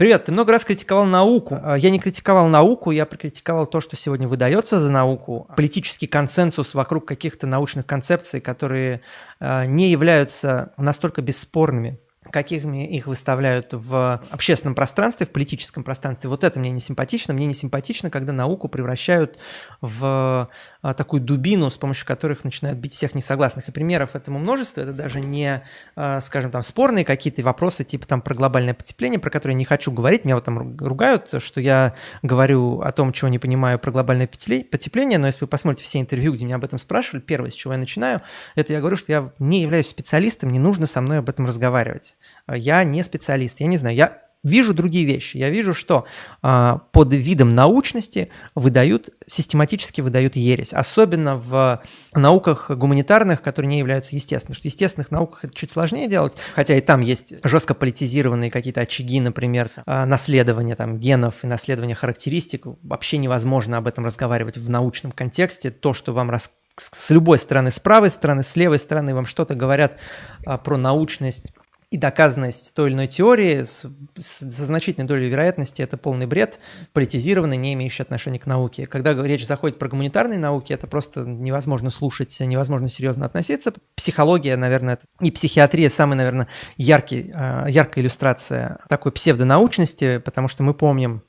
Привет, ты много раз критиковал науку. А, я не критиковал науку, я критиковал то, что сегодня выдается за науку. Политический консенсус вокруг каких-то научных концепций, которые а, не являются настолько бесспорными какими их выставляют в общественном пространстве, в политическом пространстве. Вот это мне не симпатично. Мне не симпатично, когда науку превращают в а, такую дубину, с помощью которых начинают бить всех несогласных. И примеров этому множество. Это даже не, а, скажем, там спорные какие-то вопросы, типа там про глобальное потепление, про которое я не хочу говорить. Меня вот там ругают, что я говорю о том, чего не понимаю про глобальное потепление. Но если вы посмотрите все интервью, где меня об этом спрашивали, первое, с чего я начинаю, это я говорю, что я не являюсь специалистом, не нужно со мной об этом разговаривать. Э, я не специалист, я не знаю, я вижу другие вещи. Я вижу, что э, под видом научности выдают, систематически выдают ересь. Особенно в науках гуманитарных, которые не являются естественными. Что в естественных науках это чуть сложнее делать, хотя и там есть жестко политизированные какие-то очаги, например, э, наследование там, генов и наследование характеристик. Вообще невозможно об этом разговаривать в научном контексте. То, что вам рассказывают с любой стороны, с правой стороны, с левой стороны вам что-то говорят а, про научность и доказанность той или иной теории с, со значительной долей вероятности это полный бред, политизированный, не имеющий отношения к науке. Когда речь заходит про гуманитарные науки, это просто невозможно слушать, невозможно серьезно относиться. Психология, наверное, и психиатрия самая, наверное, яркий, а, яркая иллюстрация такой псевдонаучности, потому что мы помним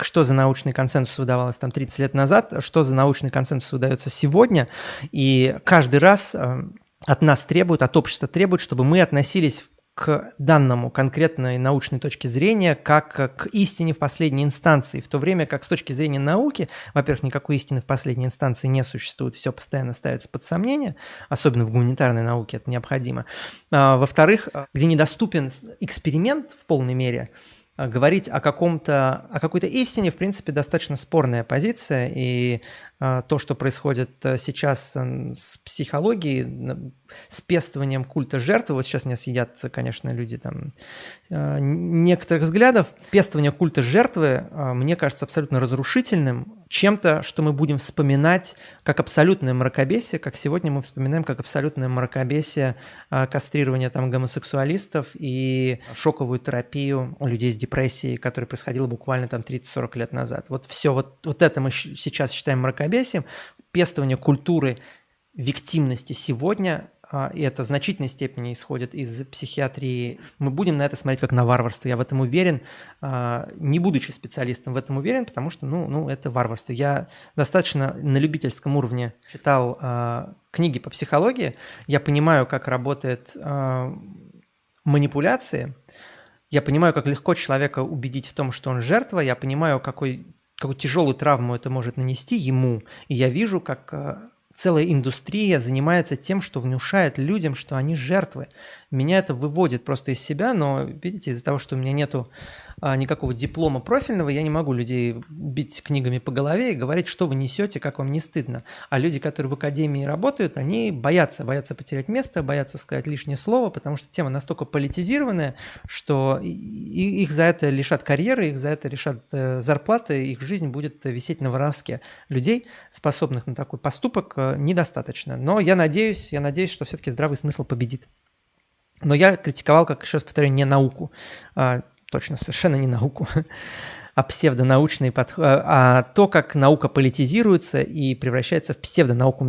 что за научный консенсус выдавалось там 30 лет назад, что за научный консенсус выдается сегодня. И каждый раз а, от нас требуют, от общества требуют, чтобы мы относились к данному конкретной научной точке зрения, как к истине в последней инстанции, в то время как с точки зрения науки, во-первых, никакой истины в последней инстанции не существует, все постоянно ставится под сомнение, особенно в гуманитарной науке это необходимо. А, во-вторых, где недоступен эксперимент в полной мере – а, говорить о, каком-то, о какой-то истине, в принципе, достаточно спорная позиция, и а, то, что происходит э, сейчас э, с психологией, с пестованием культа жертвы, вот сейчас меня съедят, конечно, люди там э, некоторых взглядов, пестование культа жертвы, мне кажется, абсолютно разрушительным, чем-то, что мы будем вспоминать как абсолютное мракобесие, как сегодня мы вспоминаем как абсолютное мракобесие а, кастрирование там гомосексуалистов и шоковую терапию у людей с депрессией, которая происходила буквально там 30-40 лет назад. Вот все вот, вот это мы сейчас считаем мракобесием. Пестование культуры виктимности сегодня а, и это в значительной степени исходит из психиатрии, мы будем на это смотреть как на варварство. Я в этом уверен, а, не будучи специалистом в этом уверен, потому что, ну, ну это варварство. Я достаточно на любительском уровне читал а, книги по психологии, я понимаю, как работает манипуляции, я понимаю, как легко человека убедить в том, что он жертва, я понимаю, какой какую тяжелую травму это может нанести ему. И я вижу, как целая индустрия занимается тем, что внушает людям, что они жертвы. Меня это выводит просто из себя, но, видите, из-за того, что у меня нету а, никакого диплома профильного, я не могу людей бить книгами по голове и говорить, что вы несете, как вам не стыдно. А люди, которые в академии работают, они боятся, боятся потерять место, боятся сказать лишнее слово, потому что тема настолько политизированная, что их за это лишат карьеры, их за это лишат э, зарплаты, их жизнь будет висеть на воровске. Людей, способных на такой поступок, э, недостаточно. Но я надеюсь, я надеюсь, что все-таки здравый смысл победит. Но я критиковал, как еще раз повторю, не науку. А точно, совершенно не науку, а псевдонаучные подходы, а, а то, как наука политизируется и превращается в псевдонауку